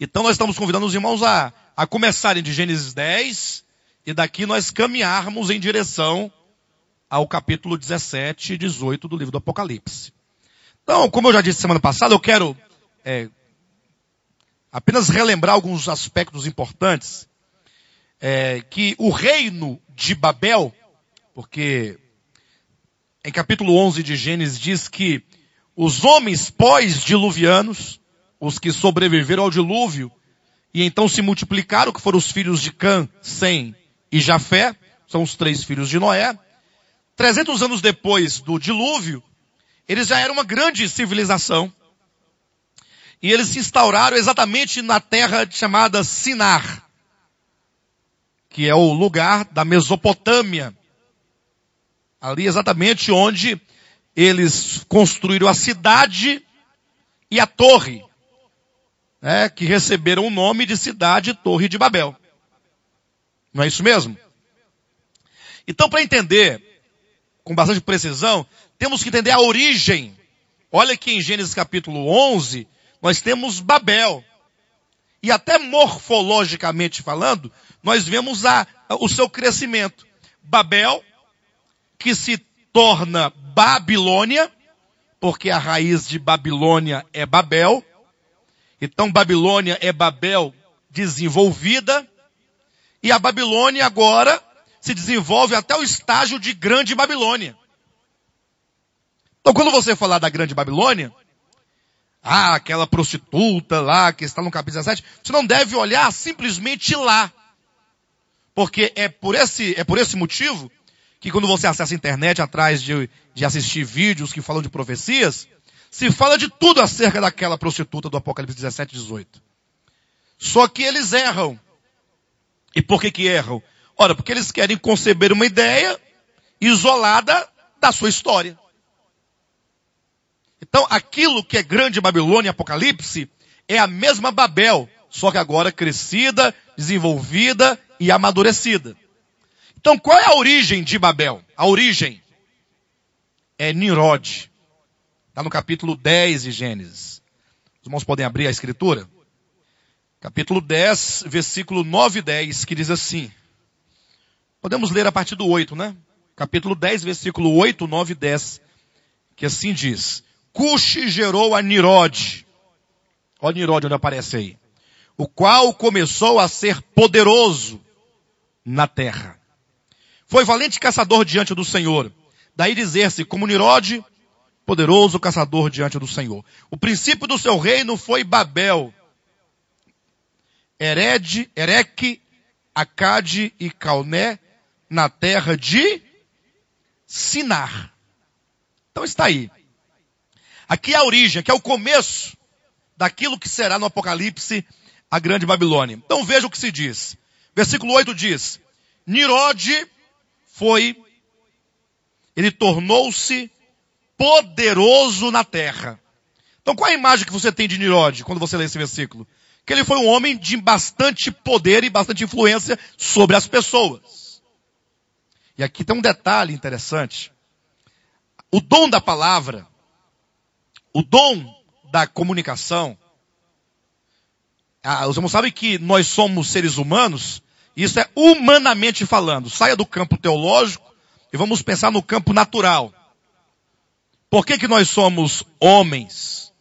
Então nós estamos convidando os irmãos a, a começarem de Gênesis 10 e daqui nós caminharmos em direção ao capítulo 17 e 18 do livro do Apocalipse. Então, como eu já disse semana passada, eu quero é, apenas relembrar alguns aspectos importantes. É, que o reino de Babel, porque em capítulo 11 de Gênesis diz que os homens pós-diluvianos os que sobreviveram ao dilúvio, e então se multiplicaram, que foram os filhos de Cã, Sem e Jafé, são os três filhos de Noé. 300 anos depois do dilúvio, eles já eram uma grande civilização. E eles se instauraram exatamente na terra chamada Sinar, que é o lugar da Mesopotâmia. Ali exatamente onde eles construíram a cidade e a torre né, que receberam o nome de cidade Torre de Babel. Não é isso mesmo? Então, para entender com bastante precisão, temos que entender a origem. Olha que em Gênesis capítulo 11, nós temos Babel. E até morfologicamente falando, nós vemos a, a, o seu crescimento. Babel, que se torna Babilônia, porque a raiz de Babilônia é Babel, então Babilônia é Babel desenvolvida e a Babilônia agora se desenvolve até o estágio de Grande Babilônia. Então quando você falar da Grande Babilônia, ah, aquela prostituta lá que está no capítulo 17, você não deve olhar simplesmente lá. Porque é por esse, é por esse motivo que quando você acessa a internet atrás de, de assistir vídeos que falam de profecias, se fala de tudo acerca daquela prostituta do Apocalipse 17, 18. Só que eles erram. E por que que erram? Ora, porque eles querem conceber uma ideia isolada da sua história. Então, aquilo que é grande Babilônia, Apocalipse, é a mesma Babel, só que agora crescida, desenvolvida e amadurecida. Então, qual é a origem de Babel? A origem é Nimrod. Está no capítulo 10 de Gênesis. Os irmãos podem abrir a escritura? Capítulo 10, versículo 9 e 10, que diz assim. Podemos ler a partir do 8, né? Capítulo 10, versículo 8, 9 e 10, que assim diz. Cuxi gerou a Nirod. Olha Nirod onde aparece aí. O qual começou a ser poderoso na terra. Foi valente caçador diante do Senhor. Daí dizer-se, como Nirod, poderoso caçador diante do Senhor. O princípio do seu reino foi Babel, Hered, Ereque, Acade e Calné, na terra de Sinar. Então está aí. Aqui é a origem, aqui é o começo daquilo que será no Apocalipse a Grande Babilônia. Então veja o que se diz. Versículo 8 diz, Nirode foi, ele tornou-se poderoso na terra. Então qual é a imagem que você tem de Nirod quando você lê esse versículo? Que ele foi um homem de bastante poder e bastante influência sobre as pessoas. E aqui tem um detalhe interessante. O dom da palavra, o dom da comunicação, ah, os irmãos sabem que nós somos seres humanos, isso é humanamente falando. Saia do campo teológico e vamos pensar no campo natural. Por que, que nós somos homens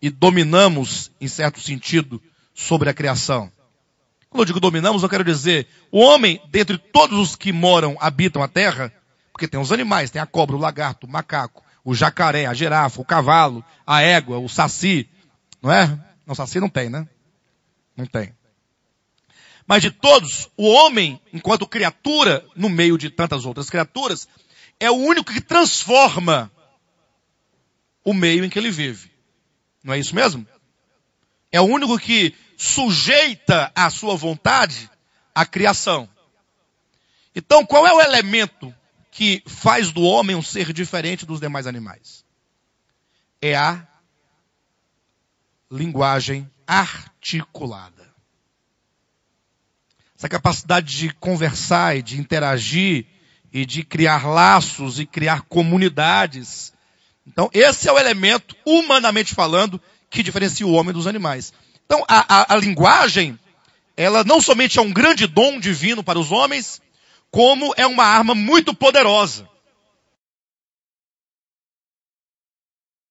e dominamos, em certo sentido, sobre a criação? Quando eu digo dominamos, eu quero dizer, o homem, dentre todos os que moram, habitam a terra, porque tem os animais, tem a cobra, o lagarto, o macaco, o jacaré, a girafa, o cavalo, a égua, o saci, não é? Não, saci não tem, né? Não tem. Mas de todos, o homem, enquanto criatura, no meio de tantas outras criaturas, é o único que transforma o meio em que ele vive. Não é isso mesmo? É o único que sujeita à sua vontade a criação. Então, qual é o elemento que faz do homem um ser diferente dos demais animais? É a linguagem articulada. Essa capacidade de conversar e de interagir e de criar laços e criar comunidades então, esse é o elemento, humanamente falando, que diferencia o homem dos animais. Então, a, a, a linguagem, ela não somente é um grande dom divino para os homens, como é uma arma muito poderosa